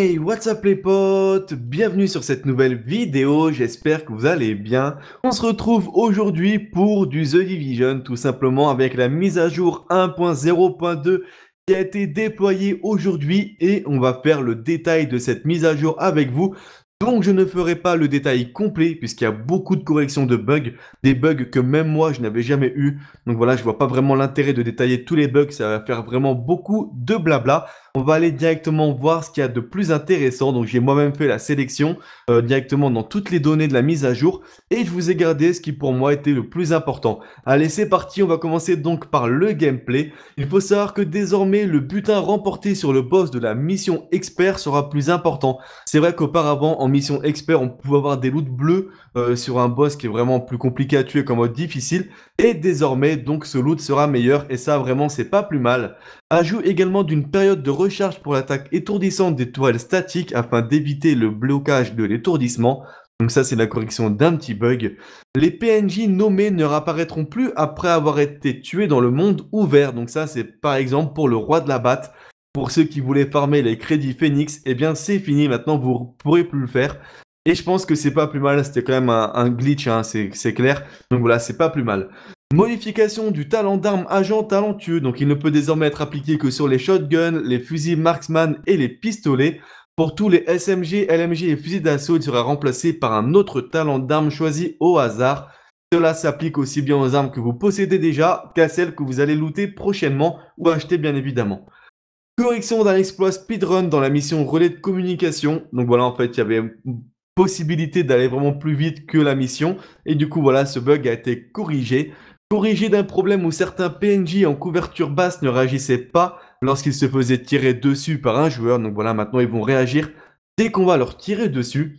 Hey, what's up les potes Bienvenue sur cette nouvelle vidéo, j'espère que vous allez bien. On se retrouve aujourd'hui pour du The Division, tout simplement avec la mise à jour 1.0.2 qui a été déployée aujourd'hui et on va faire le détail de cette mise à jour avec vous. Donc je ne ferai pas le détail complet puisqu'il y a beaucoup de corrections de bugs, des bugs que même moi je n'avais jamais eu. Donc voilà, je vois pas vraiment l'intérêt de détailler tous les bugs, ça va faire vraiment beaucoup de blabla on va aller directement voir ce qu'il y a de plus intéressant. Donc j'ai moi-même fait la sélection euh, directement dans toutes les données de la mise à jour et je vous ai gardé ce qui pour moi était le plus important. Allez c'est parti, on va commencer donc par le gameplay. Il faut savoir que désormais le butin remporté sur le boss de la mission expert sera plus important. C'est vrai qu'auparavant en mission expert on pouvait avoir des loots bleus euh, sur un boss qui est vraiment plus compliqué à tuer qu'en mode difficile et désormais donc ce loot sera meilleur et ça vraiment c'est pas plus mal. Ajout également d'une période de Charge pour l'attaque étourdissante des toiles statiques afin d'éviter le blocage de l'étourdissement. Donc ça c'est la correction d'un petit bug. Les PNJ nommés ne réapparaîtront plus après avoir été tués dans le monde ouvert. Donc ça c'est par exemple pour le roi de la batte. Pour ceux qui voulaient farmer les crédits Phoenix, eh bien c'est fini, maintenant vous pourrez plus le faire. Et je pense que c'est pas plus mal, c'était quand même un, glitch, hein, c'est clair. Donc voilà, c'est pas plus mal. Modification du talent d'arme agent talentueux, donc il ne peut désormais être appliqué que sur les shotguns, les fusils marksman et les pistolets. Pour tous les SMG, LMG et fusils d'assaut, il sera remplacé par un autre talent d'arme choisi au hasard. Cela s'applique aussi bien aux armes que vous possédez déjà qu'à celles que vous allez looter prochainement ou acheter bien évidemment. Correction d'un exploit speedrun dans la mission relais de communication. Donc voilà, en fait, il y avait possibilité d'aller vraiment plus vite que la mission. Et du coup, voilà, ce bug a été corrigé. Corrigé d'un problème où certains PNJ en couverture basse ne réagissaient pas lorsqu'ils se faisaient tirer dessus par un joueur, donc voilà, maintenant ils vont réagir dès qu'on va leur tirer dessus.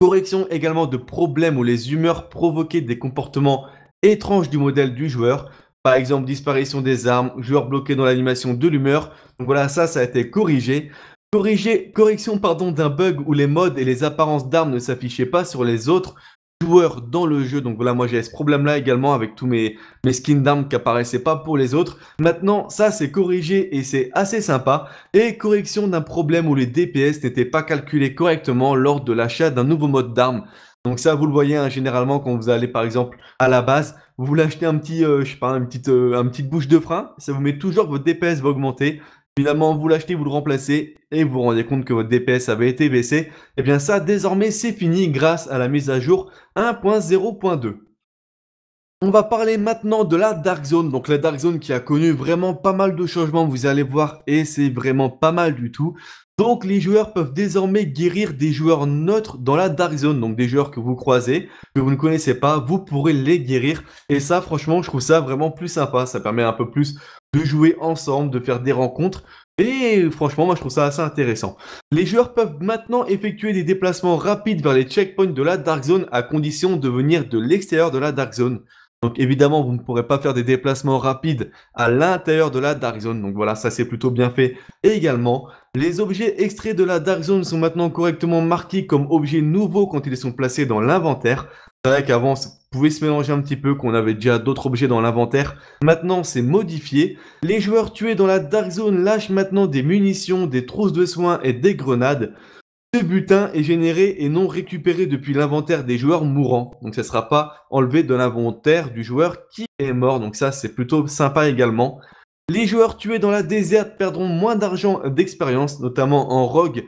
Correction également de problèmes où les humeurs provoquaient des comportements étranges du modèle du joueur, par exemple disparition des armes, joueur bloqué dans l'animation de l'humeur. Donc voilà, ça, ça a été corrigé. Corrigé, correction pardon d'un bug où les modes et les apparences d'armes ne s'affichaient pas sur les autres, joueur dans le jeu. Donc voilà, moi j'ai ce problème-là également avec tous mes, mes skins d'armes qui apparaissaient pas pour les autres. Maintenant, ça c'est corrigé et c'est assez sympa. Et correction d'un problème où les DPS n'étaient pas calculés correctement lors de l'achat d'un nouveau mode d'arme. Donc ça, vous le voyez hein, généralement quand vous allez par exemple à la base, vous voulez un petit, euh, je sais pas, une petite, un petite euh, bouche de frein, ça vous met toujours votre DPS va augmenter. Évidemment, vous l'achetez, vous le remplacez et vous vous rendez compte que votre DPS avait été baissé. Et eh bien ça, désormais, c'est fini grâce à la mise à jour 1.0.2. On va parler maintenant de la Dark Zone, donc la Dark Zone qui a connu vraiment pas mal de changements, vous allez voir, et c'est vraiment pas mal du tout. Donc les joueurs peuvent désormais guérir des joueurs neutres dans la Dark Zone, donc des joueurs que vous croisez, que vous ne connaissez pas, vous pourrez les guérir. Et ça franchement je trouve ça vraiment plus sympa, ça permet un peu plus de jouer ensemble, de faire des rencontres. Et franchement, moi je trouve ça assez intéressant. Les joueurs peuvent maintenant effectuer des déplacements rapides vers les checkpoints de la Dark Zone à condition de venir de l'extérieur de la Dark Zone. Donc évidemment, vous ne pourrez pas faire des déplacements rapides à l'intérieur de la Dark Zone. Donc voilà, ça c'est plutôt bien fait et également. Les objets extraits de la Dark Zone sont maintenant correctement marqués comme objets nouveaux quand ils sont placés dans l'inventaire. C'est vrai qu'avant, pouvez se mélanger un petit peu, qu'on avait déjà d'autres objets dans l'inventaire. Maintenant, c'est modifié. Les joueurs tués dans la Dark Zone lâchent maintenant des munitions, des trousses de soins et des grenades. Ce butin est généré et non récupéré depuis l'inventaire des joueurs mourants. Donc ça ne sera pas enlevé de l'inventaire du joueur qui est mort. Donc ça, c'est plutôt sympa également. Les joueurs tués dans la déserte perdront moins d'argent d'expérience, notamment en rogue.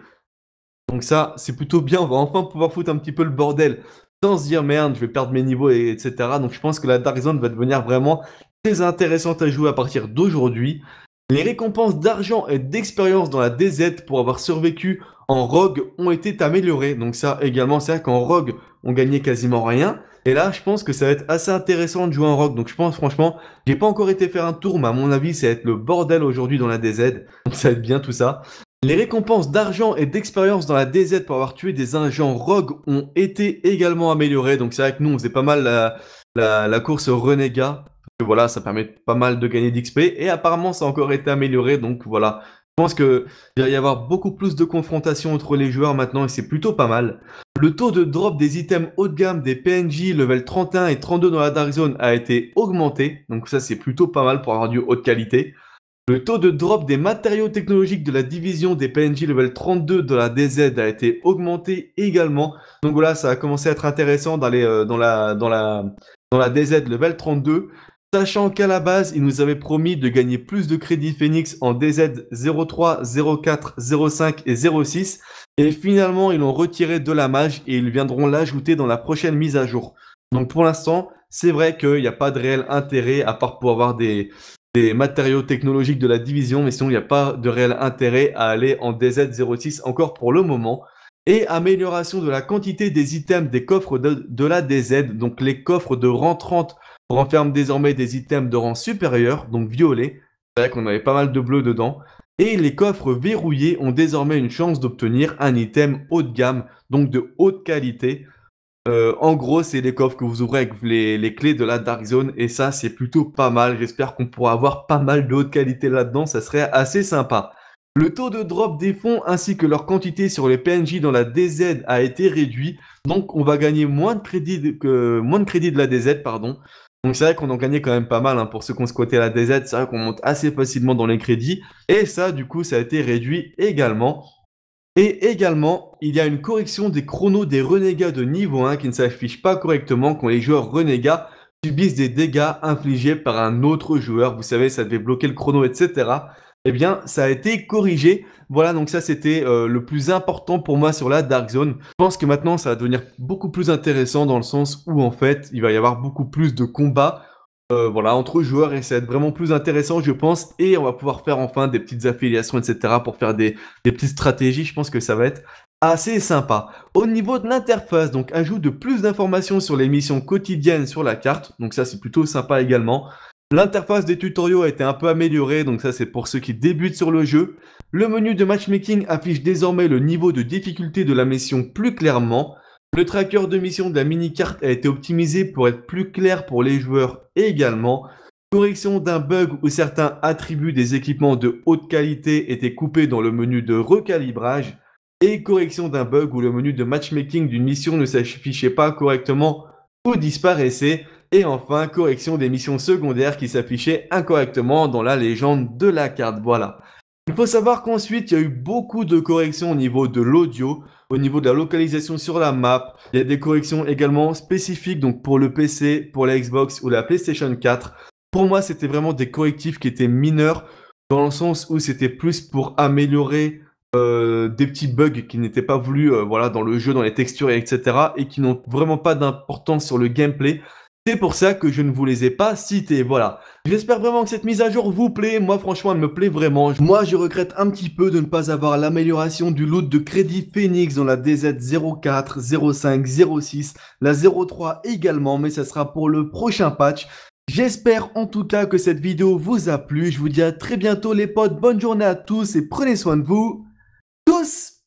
Donc ça, c'est plutôt bien. On va enfin pouvoir foutre un petit peu le bordel sans se dire merde, je vais perdre mes niveaux, et, etc. Donc je pense que la Dark Zone va devenir vraiment très intéressante à jouer à partir d'aujourd'hui. Les récompenses d'argent et d'expérience dans la DZ pour avoir survécu en Rogue ont été améliorées. Donc ça également, c'est vrai qu'en Rogue, on gagnait quasiment rien. Et là, je pense que ça va être assez intéressant de jouer en Rogue. Donc je pense franchement, j'ai pas encore été faire un tour, mais à mon avis, ça va être le bordel aujourd'hui dans la DZ. Donc ça va être bien tout ça. Les récompenses d'argent et d'expérience dans la DZ pour avoir tué des agents rogues ont été également améliorées. Donc c'est vrai que nous on faisait pas mal la, course au renégat. voilà, ça permet pas mal de gagner d'XP. Et apparemment ça a encore été amélioré. Donc voilà, je pense qu'il va y avoir beaucoup plus de confrontations entre les joueurs maintenant et c'est plutôt pas mal. Le taux de drop des items haut de gamme des PNJ level 31 et 32 dans la Dark Zone a été augmenté. Donc ça c'est plutôt pas mal pour avoir du haut de qualité. Le taux de drop des matériaux technologiques de la division des PNJ level 32 de la DZ a été augmenté également. Donc voilà, ça a commencé à être intéressant d'aller euh, dans, la, dans, la, dans la DZ level 32. Sachant qu'à la base, ils nous avaient promis de gagner plus de crédits Phoenix en DZ 03, 04, 05 et 06. Et finalement, ils l'ont retiré de la mage et ils viendront l'ajouter dans la prochaine mise à jour. Donc pour l'instant, c'est vrai qu'il n'y a pas de réel intérêt à part pour avoir des, des matériaux technologiques de la division, mais sinon il n'y a pas de réel intérêt à aller en DZ06 encore pour le moment. Et amélioration de la quantité des items des coffres de, la DZ, donc les coffres de rang 30 renferment désormais des items de rang supérieur, donc violet, c'est vrai qu'on avait pas mal de bleu dedans, et les coffres verrouillés ont désormais une chance d'obtenir un item haut de gamme, donc de haute qualité, euh, en gros, c'est les coffres que vous ouvrez avec les, clés de la Dark Zone, et ça, c'est plutôt pas mal. J'espère qu'on pourra avoir pas mal de haute qualité là-dedans, ça serait assez sympa. Le taux de drop des fonds ainsi que leur quantité sur les PNJ dans la DZ a été réduit, donc on va gagner moins de crédits de, moins de, de la DZ, pardon. Donc c'est vrai qu'on en gagnait quand même pas mal hein, pour ceux qui ont squatté la DZ, c'est vrai qu'on monte assez facilement dans les crédits, et ça, du coup, ça a été réduit également. Et également, il y a une correction des chronos des renégats de niveau 1 qui ne s'affiche pas correctement quand les joueurs renégats subissent des dégâts infligés par un autre joueur. Vous savez, ça devait bloquer le chrono, etc. Eh bien, ça a été corrigé. Voilà, donc ça, c'était euh, le plus important pour moi sur la Dark Zone. Je pense que maintenant, ça va devenir beaucoup plus intéressant dans le sens où, en fait, il va y avoir beaucoup plus de combats euh, voilà, entre joueurs et ça va être vraiment plus intéressant, je pense. Et on va pouvoir faire enfin des petites affiliations, etc. pour faire des, des petites stratégies. Je pense que ça va être assez sympa. Au niveau de l'interface, donc ajout de plus d'informations sur les missions quotidiennes sur la carte. Donc ça, c'est plutôt sympa également. L'interface des tutoriaux a été un peu améliorée, donc ça c'est pour ceux qui débutent sur le jeu. Le menu de matchmaking affiche désormais le niveau de difficulté de la mission plus clairement. Le tracker de mission de la mini-carte a été optimisé pour être plus clair pour les joueurs également. Correction d'un bug où certains attributs des équipements de haute qualité étaient coupés dans le menu de recalibrage. Et correction d'un bug où le menu de matchmaking d'une mission ne s'affichait pas correctement ou disparaissait. Et enfin, correction des missions secondaires qui s'affichaient incorrectement dans la légende de la carte. Voilà. Il faut savoir qu'ensuite, il y a eu beaucoup de corrections au niveau de l'audio, au niveau de la localisation sur la map. Il y a des corrections également spécifiques donc pour le PC, pour la Xbox ou la PlayStation 4. Pour moi, c'était vraiment des correctifs qui étaient mineurs dans le sens où c'était plus pour améliorer euh, des petits bugs qui n'étaient pas voulus euh, voilà, dans le jeu, dans les textures, etc. et qui n'ont vraiment pas d'importance sur le gameplay. C'est pour ça que je ne vous les ai pas cités, voilà. J'espère vraiment que cette mise à jour vous plaît, moi franchement elle me plaît vraiment. Moi je regrette un petit peu de ne pas avoir l'amélioration du loot de crédit Phoenix dans la DZ04, 05, 06, la 03 également, mais ça sera pour le prochain patch. J'espère en tout cas que cette vidéo vous a plu, je vous dis à très bientôt les potes, bonne journée à tous et prenez soin de vous, tous